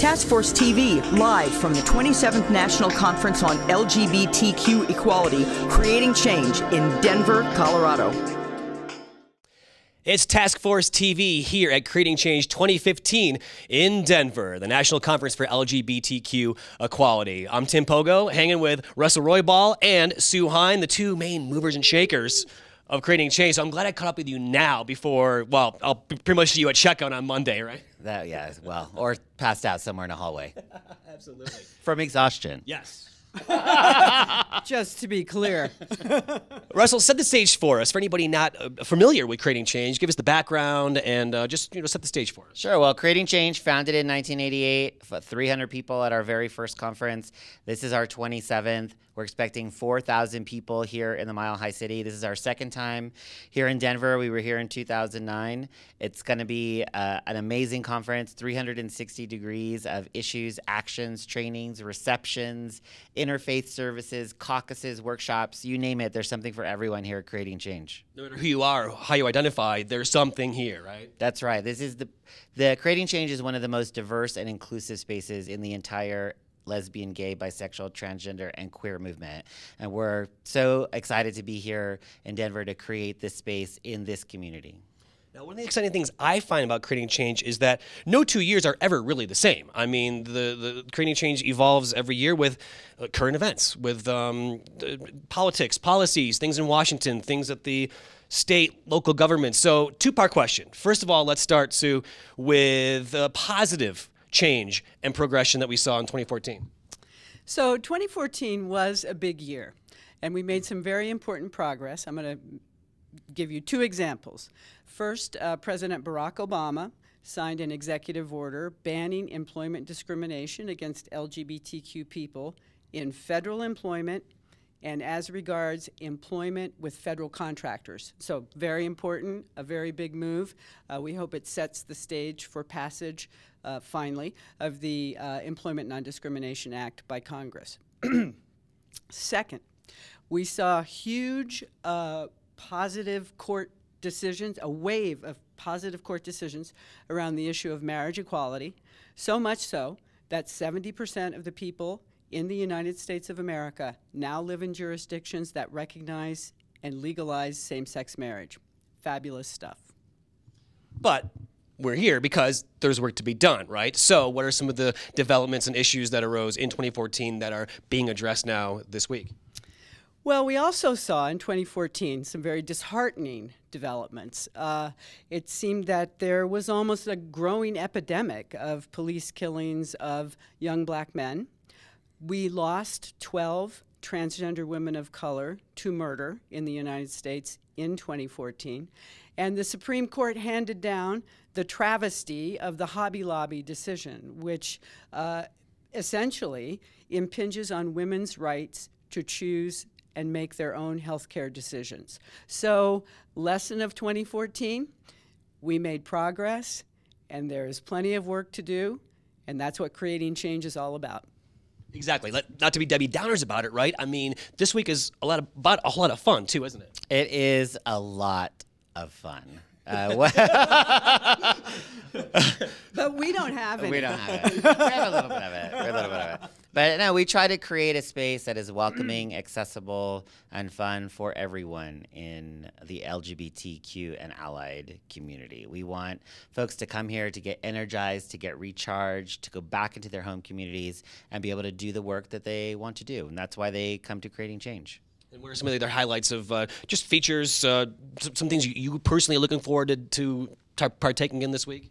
Task Force TV, live from the 27th National Conference on LGBTQ Equality, creating change in Denver, Colorado. It's Task Force TV here at Creating Change 2015 in Denver, the National Conference for LGBTQ Equality. I'm Tim Pogo, hanging with Russell Roybal and Sue Hine, the two main movers and shakers of creating change. So I'm glad I caught up with you now before, well, I'll pretty much see you at checkout on Monday, right? That, yeah, well, or passed out somewhere in a hallway. Absolutely. From exhaustion. Yes. Just to be clear. Russell, set the stage for us. For anybody not uh, familiar with Creating Change, give us the background and uh, just you know set the stage for us. Sure. Well, Creating Change, founded in 1988, 300 people at our very first conference. This is our 27th. We're expecting 4,000 people here in the Mile High City. This is our second time here in Denver. We were here in 2009. It's going to be uh, an amazing conference, 360 degrees of issues, actions, trainings, receptions, interfaith services, caucuses, workshops, you name it. There's something for everyone here Creating Change. No matter who you are, how you identify, there's something here, right? That's right. This is the the Creating Change is one of the most diverse and inclusive spaces in the entire lesbian, gay, bisexual, transgender, and queer movement. And we're so excited to be here in Denver to create this space in this community. Now, one of the exciting things I find about creating change is that no two years are ever really the same. I mean, the, the creating change evolves every year with uh, current events, with um, uh, politics, policies, things in Washington, things at the state, local government. So, two part question. First of all, let's start, Sue, with a positive change and progression that we saw in 2014? So 2014 was a big year, and we made some very important progress. I'm going to give you two examples. First, uh, President Barack Obama signed an executive order banning employment discrimination against LGBTQ people in federal employment and as regards employment with federal contractors. So, very important, a very big move. Uh, we hope it sets the stage for passage, uh, finally, of the uh, Employment Non Discrimination Act by Congress. Second, we saw huge uh, positive court decisions, a wave of positive court decisions around the issue of marriage equality, so much so that 70% of the people in the United States of America now live in jurisdictions that recognize and legalize same sex marriage. Fabulous stuff. But we're here because there's work to be done, right? So, what are some of the developments and issues that arose in 2014 that are being addressed now this week? Well, we also saw in 2014 some very disheartening developments. Uh, it seemed that there was almost a growing epidemic of police killings of young black men. We lost 12 transgender women of color to murder in the United States in 2014. And the Supreme Court handed down the travesty of the Hobby Lobby decision, which uh, essentially impinges on women's rights to choose and make their own healthcare decisions. So, lesson of 2014 we made progress, and there is plenty of work to do, and that's what creating change is all about. Exactly. Let, not to be Debbie Downers about it, right? I mean, this week is a lot of, about lot of fun too, isn't it? It is a lot of fun. Uh, but we don't have it. We don't have it. We have a little bit of it. we have a little bit of it. But no, we try to create a space that is mm. welcoming, accessible, and fun for everyone in the LGBTQ and allied community. We want folks to come here to get energized, to get recharged, to go back into their home communities and be able to do the work that they want to do. And that's why they come to Creating Change. And what are some of the other highlights of uh, just features, uh, some, things you, you personally are looking forward to, to partaking in this week?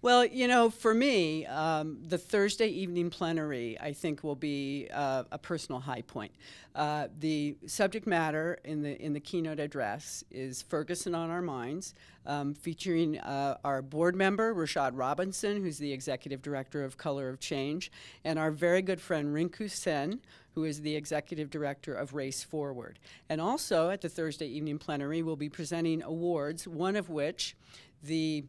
Well, you know, for me, um, the Thursday evening plenary, I think, will be uh, a personal high point. Uh, the subject matter in the in the keynote address is Ferguson on our minds, um, featuring uh, our board member Rashad Robinson, who's the executive director of Color of Change, and our very good friend Rinku Sen, who is the executive director of Race Forward. And also at the Thursday evening plenary, we'll be presenting awards, one of which the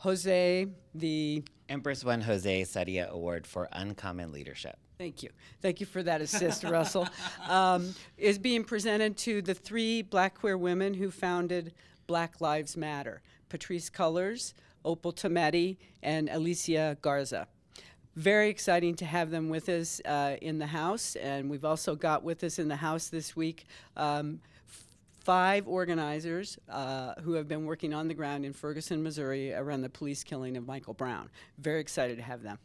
Jose the Empress Juan Jose Sadia Award for Uncommon Leadership. Thank you. Thank you for that assist, Russell. Um, is being presented to the three black queer women who founded Black Lives Matter Patrice Cullors, Opal Tometi, and Alicia Garza. Very exciting to have them with us uh, in the house, and we've also got with us in the house this week. Um, five organizers uh, who have been working on the ground in Ferguson, Missouri, around the police killing of Michael Brown. Very excited to have them.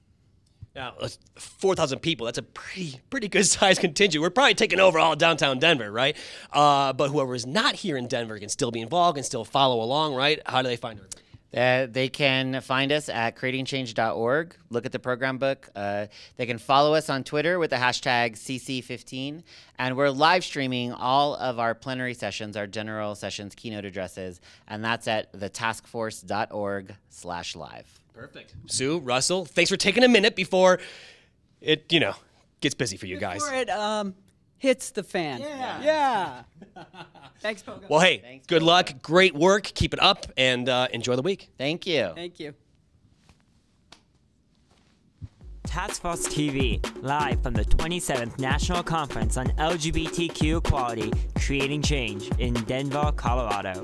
Now, 4,000 people, that's a pretty, pretty good sized contingent. We're probably taking over all downtown Denver, right? Uh, but whoever is not here in Denver can still be involved, and still follow along, right? How do they find everything? Uh, they can find us at creatingchange.org. Look at the program book. Uh, they can follow us on Twitter with the hashtag CC15. And we're live streaming all of our plenary sessions, our general sessions, keynote addresses, and that's at thetaskforce.org slash live. Perfect. Sue, Russell, thanks for taking a minute before it, you know, gets busy for you before guys. It, um hits the fan. Yeah. yeah. Thanks, Pogo. Well, hey, Thanks, good Pogo. luck. Great work. Keep it up and uh, enjoy the week. Thank you. Thank you. Force TV, live from the 27th National Conference on LGBTQ Equality, Creating Change in Denver, Colorado.